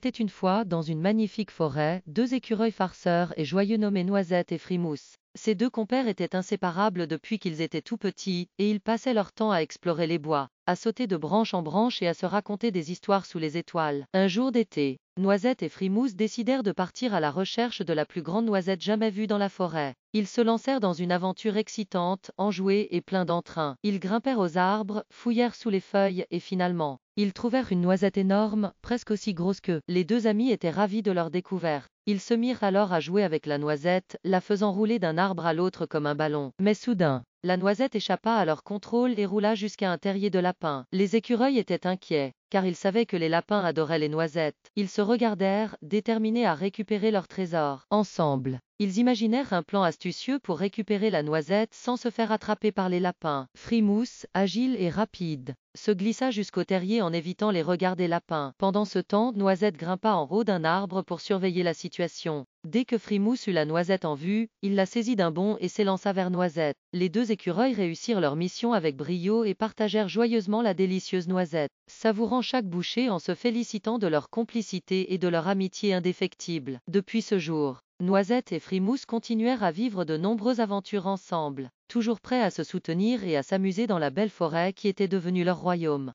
était une fois, dans une magnifique forêt, deux écureuils farceurs et joyeux nommés Noisette et Frimousse. Ces deux compères étaient inséparables depuis qu'ils étaient tout petits, et ils passaient leur temps à explorer les bois à sauter de branche en branche et à se raconter des histoires sous les étoiles. Un jour d'été, Noisette et Frimousse décidèrent de partir à la recherche de la plus grande noisette jamais vue dans la forêt. Ils se lancèrent dans une aventure excitante, enjouée et plein d'entrain. Ils grimpèrent aux arbres, fouillèrent sous les feuilles et finalement, ils trouvèrent une noisette énorme, presque aussi grosse qu'eux. Les deux amis étaient ravis de leur découverte. Ils se mirent alors à jouer avec la noisette, la faisant rouler d'un arbre à l'autre comme un ballon. Mais soudain, la noisette échappa à leur contrôle et roula jusqu'à un terrier de lapins. Les écureuils étaient inquiets, car ils savaient que les lapins adoraient les noisettes. Ils se regardèrent, déterminés à récupérer leur trésor. Ensemble, ils imaginèrent un plan astucieux pour récupérer la noisette sans se faire attraper par les lapins. Frimousse, agile et rapide, se glissa jusqu'au terrier en évitant les regards des lapins. Pendant ce temps, Noisette grimpa en haut d'un arbre pour surveiller la situation. Dès que Frimousse eut la noisette en vue, il la saisit d'un bond et s'élança vers Noisette. Les deux écureuils réussirent leur mission avec brio et partagèrent joyeusement la délicieuse noisette, savourant chaque bouchée en se félicitant de leur complicité et de leur amitié indéfectible. Depuis ce jour, Noisette et Frimousse continuèrent à vivre de nombreuses aventures ensemble, toujours prêts à se soutenir et à s'amuser dans la belle forêt qui était devenue leur royaume.